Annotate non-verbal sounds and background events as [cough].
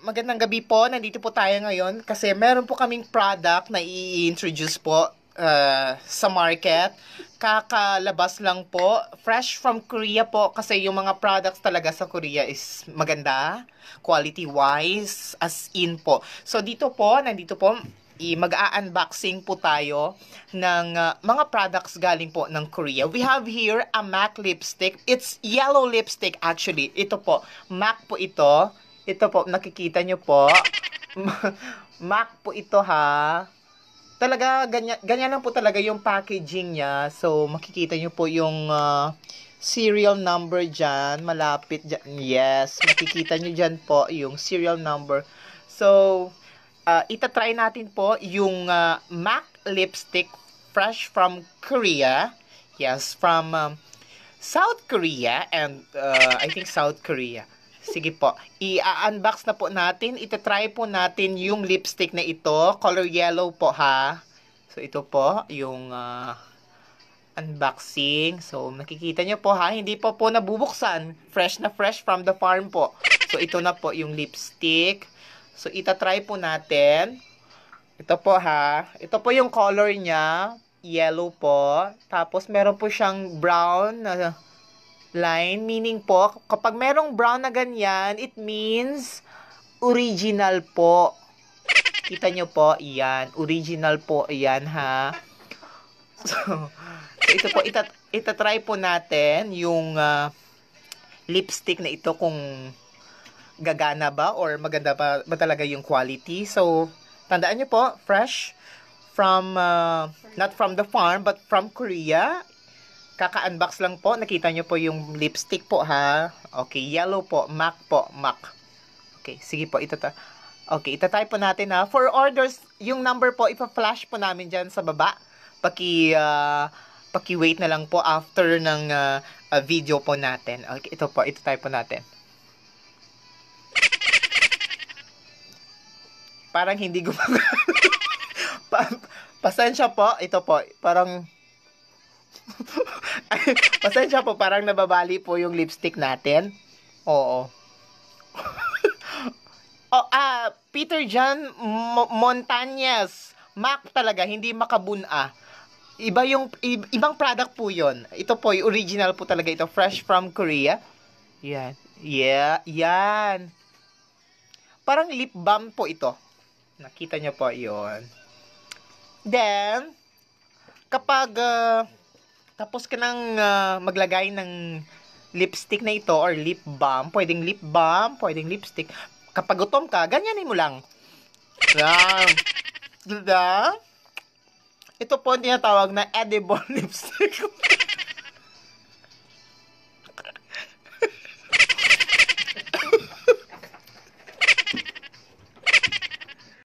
magandang gabi po. Nandito po tayo ngayon kasi meron po kaming product na i-introduce po uh, sa market. Kakalabas lang po. Fresh from Korea po kasi yung mga products talaga sa Korea is maganda, quality-wise, as in po. So dito po, nandito po, mag-unboxing a po tayo ng uh, mga products galing po ng Korea. We have here a MAC lipstick. It's yellow lipstick actually. Ito po, MAC po ito. Ito po, nakikita nyo po. [laughs] Mac po ito ha. Talaga, ganyan, ganyan lang po talaga yung packaging niya. So, makikita nyo po yung uh, serial number dyan. Malapit dyan. Yes, makikita nyo dyan po yung serial number. So, uh, itatry natin po yung uh, MAC lipstick fresh from Korea. Yes, from um, South Korea and uh, I think South Korea. Sige po. I-unbox na po natin. Itatry po natin yung lipstick na ito. Color yellow po ha. So, ito po yung uh, unboxing. So, makikita nyo po ha. Hindi po po nabubuksan. Fresh na fresh from the farm po. So, ito na po yung lipstick. So, itatry po natin. Ito po ha. Ito po yung color niya. Yellow po. Tapos, meron po siyang brown na... Uh, line. Meaning po, kapag merong brown na ganyan, it means original po. Kita nyo po, iyan. Original po, iyan ha. So, ito po, itat itatry po natin yung uh, lipstick na ito kung gagana ba or maganda ba, ba talaga yung quality. So, tandaan nyo po, fresh from, uh, not from the farm, but from Korea. Kaka-unbox lang po. Nakita nyo po yung lipstick po ha. Okay, yellow po. MAC po. MAC. Okay, sige po. Ito ta. Okay, itatay po natin ha. For orders, yung number po, ipa-flash po namin dyan sa baba. Paki, uh, paki-wait na lang po after ng uh, uh, video po natin. Okay, ito po, ito tayo po natin. Parang hindi gumagana. [laughs] pa pasensya po, ito po, parang ay, pasensya po, parang nababali po yung lipstick natin. Oo. [laughs] oh, ah, Peter John M- Montañez. Mac talaga, hindi makabuna. Ah. Iba yung, i- ibang product po yon. Ito po, yung original po talaga ito. Fresh from Korea. Yan. Yeah, yan. Parang lip balm po ito. Nakita nyo po yon. Then, kapag uh, tapos ka nang uh, maglagay ng lipstick na ito or lip balm. Pwedeng lip balm, pwedeng lipstick. Kapag gutom ka, ganyan mo lang. Yeah. Diba? Ito po ang tinatawag na edible [laughs] lipstick.